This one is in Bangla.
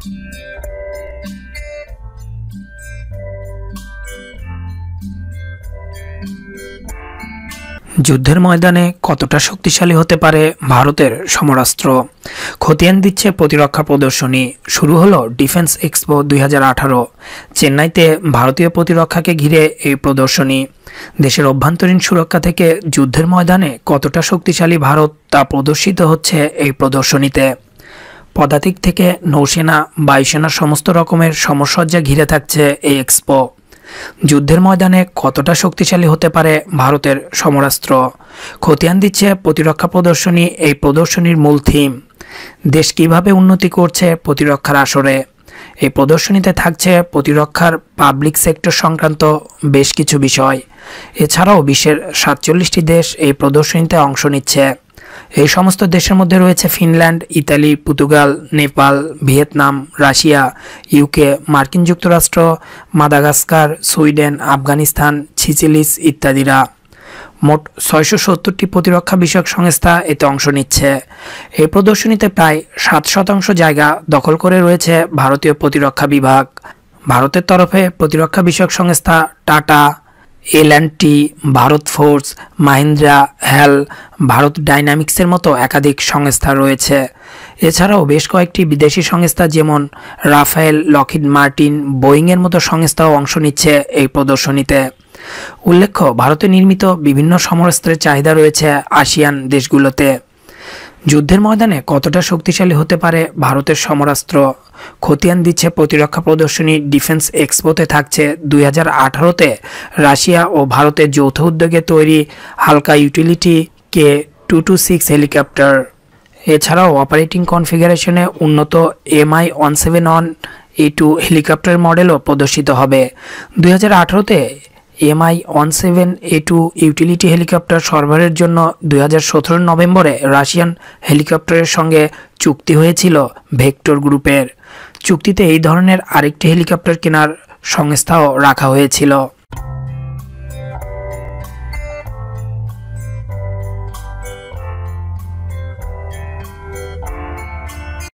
যুদ্ধের ময়দানে কতটা শক্তিশালী হতে পারে ভারতের সমরাস্ত্র খতিয়ান দিচ্ছে প্রতিরক্ষা প্রদর্শনী শুরু হলো ডিফেন্স এক্সপো দুই চেন্নাইতে ভারতীয় প্রতিরক্ষাকে ঘিরে এই প্রদর্শনী দেশের অভ্যন্তরীণ সুরক্ষা থেকে যুদ্ধের ময়দানে কতটা শক্তিশালী ভারত তা প্রদর্শিত হচ্ছে এই প্রদর্শনীতে পদাতিক থেকে নৌসেনা বায়ুসেনার সমস্ত রকমের সমসজ্জা ঘিরে থাকছে এই এক্সপো যুদ্ধের ময়দানে কতটা শক্তিশালী হতে পারে ভারতের সমরাস্ত্র খতিয়ান দিচ্ছে প্রতিরক্ষা প্রদর্শনী এই প্রদর্শনীর মূল থিম দেশ কিভাবে উন্নতি করছে প্রতিরক্ষার আসরে এই প্রদর্শনীতে থাকছে প্রতিরক্ষার পাবলিক সেক্টর সংক্রান্ত বেশ কিছু বিষয় এছাড়াও বিশ্বের সাতচল্লিশটি দেশ এই প্রদর্শনীতে অংশ নিচ্ছে এই সমস্ত দেশের মধ্যে রয়েছে Finland Italy Portugal Nepal Vietnam Russia UK মার্কিন যুক্তরাষ্ট্র মাদাগাস্কার সুইডেন আফগানিস্তান ছিচিলিস ইত্যাদিরা মোট ছয়শো সত্তরটি প্রতিরক্ষা বিষয়ক সংস্থা এতে অংশ নিচ্ছে এই প্রদর্শনীতে প্রায় সাত শতাংশ জায়গা দখল করে রয়েছে ভারতীয় প্রতিরক্ষা বিভাগ ভারতের তরফে প্রতিরক্ষা বিষয়ক সংস্থা Tata L Bharat Forge Mahindra HAL Bharat ডাইনামিক্সের মতো একাধিক সংস্থা রয়েছে এছাড়াও বেশ কয়েকটি বিদেশি সংস্থা যেমন রাফায়েল লকিড মার্টিন বোয়িংয়ের মতো সংস্থাও অংশ নিচ্ছে এই প্রদর্শনীতে উল্লেখ্য ভারতে নির্মিত বিভিন্ন সমরাস্ত্রের চাহিদা রয়েছে আসিয়ান দেশগুলোতে যুদ্ধের ময়দানে কতটা শক্তিশালী হতে পারে ভারতের সমরাস্ত্র খতিয়ান দিচ্ছে প্রতিরক্ষা প্রদর্শনী ডিফেন্স এক্সপোতে থাকছে দুই হাজার আঠারোতে রাশিয়া ও ভারতের যৌথ উদ্যোগে তৈরি হালকা utility K two two six helicopter এছাড়াও অপারেটিং কনফিগারেশনে উন্নত MI one seven one A two helicopter মডেলও প্রদর্শিত হবে দুই হাজার আঠারোতে MI one seven A two utility helicopter সরবরাহের জন্য দুই নভেম্বরে রাশিয়ান হেলিকপ্টারের সঙ্গে চুক্তি হয়েছিল ভেক্টর গ্রুপের চুক্তিতে এই ধরনের আরেকটি হেলিকপ্টার কেনার সংস্থাও রাখা হয়েছিল